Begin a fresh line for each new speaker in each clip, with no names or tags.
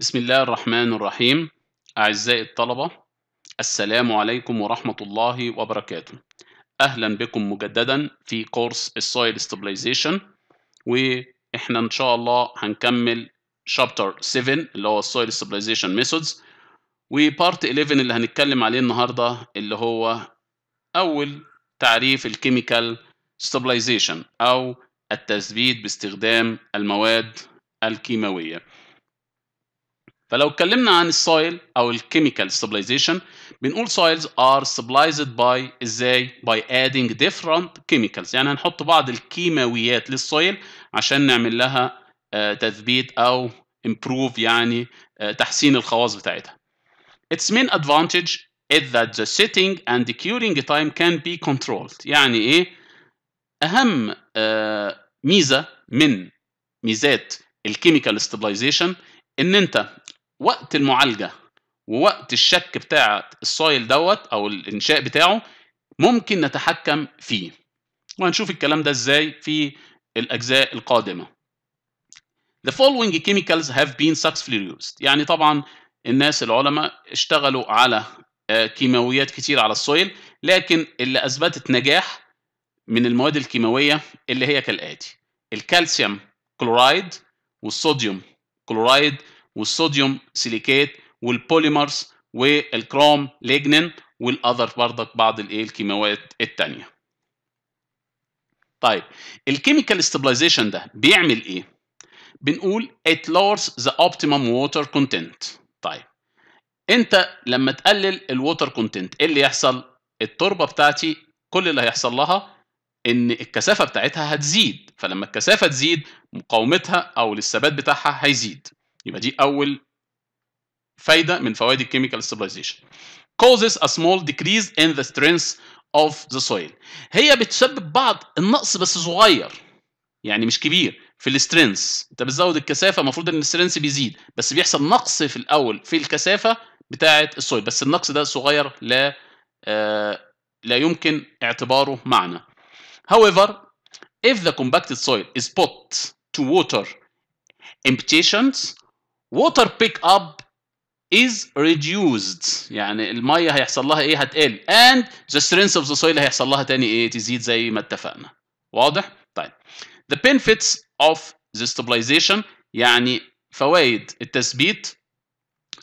بسم الله الرحمن الرحيم أعزائي الطلبة السلام عليكم ورحمة الله وبركاته أهلا بكم مجددا في كورس السويل ستابلايزيشن وإحنا إن شاء الله هنكمل شابتر 7 اللي هو السويل ستابلايزيشن ميثودز وبارت 11 اللي هنتكلم عليه النهاردة اللي هو أول تعريف الكيميكال ستابلايزيشن أو التثبيت باستخدام المواد الكيماوية فلو اتكلمنا عن السويل او الكيميكال ستابلايزيشن بنقول سويلز ار ستابلايزد باي ازاي باي ادينج ديفرنت كيميكالز يعني هنحط بعض الكيماويات للسويل عشان نعمل لها آه، تثبيت او امبروف يعني آه، تحسين الخواص بتاعتها its main advantage is that the setting and the curing time can be controlled يعني ايه اهم آه، ميزه من ميزات الكيميكال ستابلايزيشن ان انت وقت المعالجه ووقت الشك بتاع السايل دوت او الانشاء بتاعه ممكن نتحكم فيه وهنشوف الكلام ده ازاي في الاجزاء القادمه The following chemicals have been successfully used يعني طبعا الناس العلماء اشتغلوا على آه، كيماويات كتير على السويل لكن اللي اثبتت نجاح من المواد الكيماويه اللي هي كالاتي الكالسيوم كلورايد والصوديوم كلورايد والصوديوم سيليكات والبوليمرز والكروم ليجنين والاذر برضك بعض الايه الكيماويات الثانيه طيب الكيميكال ستابلايزيشن ده بيعمل ايه بنقول ات لورز ذا optimum ووتر كونتنت. طيب انت لما تقلل الووتر كونتنت ايه اللي يحصل التربه بتاعتي كل اللي هيحصل لها ان الكثافه بتاعتها هتزيد فلما الكثافه تزيد مقاومتها او الثبات بتاعها هيزيد يبقى دي اول فايده من فوائد الكيميكال ستابلايزيشن causes a small decrease in the strength of the soil هي بتسبب بعض النقص بس صغير يعني مش كبير في السترينث انت بتزود الكثافه المفروض ان السترينث بيزيد بس بيحصل نقص في الاول في الكثافه بتاعه السويل بس النقص ده صغير لا آه، لا يمكن اعتباره معنى however if the compacted soil is put to water imputations water pick up is reduced يعني الميه هيحصل لها ايه هتقل and the strength of the soil هيحصل لها تاني ايه تزيد زي ما اتفقنا واضح طيب the benefits of the stabilization يعني فوائد التثبيت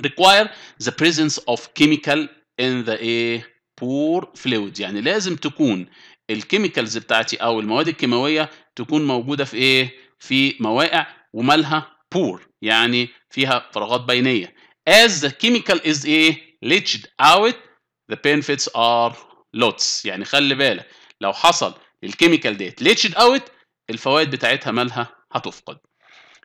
require the presence of chemical in the air poor fluid يعني لازم تكون الكيميكالز بتاعتي او المواد الكيماويه تكون موجوده في ايه في موائع ومالها بور يعني فيها فراغات بينيه as the chemical is a إيه؟ leached out the benefits are lots يعني خلي بالك لو حصل الكيميكال ديت leached out الفوائد بتاعتها مالها هتفقد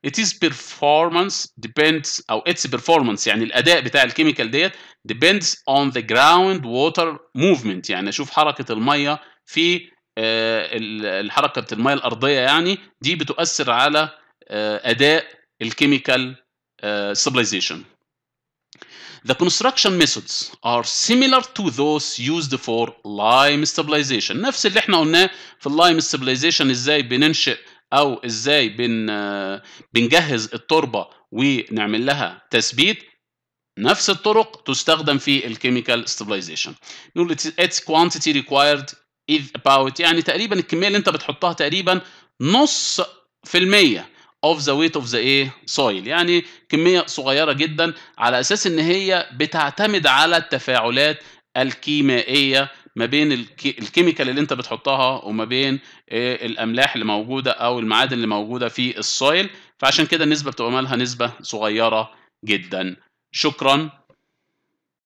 it is performance depends او its performance يعني الاداء بتاع الكيميكال ديت depends on the ground water movement يعني اشوف حركه الميه في آه، حركه الميه الارضيه يعني دي بتؤثر على آه، اداء الكيميكال سيبلايزيشن آه، The construction methods are similar to those used for lime stabilization. نفس اللي احنا قلناه في اللايم stabilization ازاي بننشئ او ازاي بن آه، بنجهز التربه ونعمل لها تثبيت نفس الطرق تستخدم في الكيميكال stabilization. نقول its quantity required is about يعني تقريبا الكميه اللي انت بتحطها تقريبا نص في الميه اوف ذا ويت اوف ذا ايه سويل يعني كميه صغيره جدا على اساس ان هي بتعتمد على التفاعلات الكيميائيه ما بين الكيميكال اللي انت بتحطها وما بين آه، الاملاح اللي موجوده او المعادن اللي موجوده في السويل فعشان كده النسبه بتبقى مالها نسبه صغيره جدا شكرا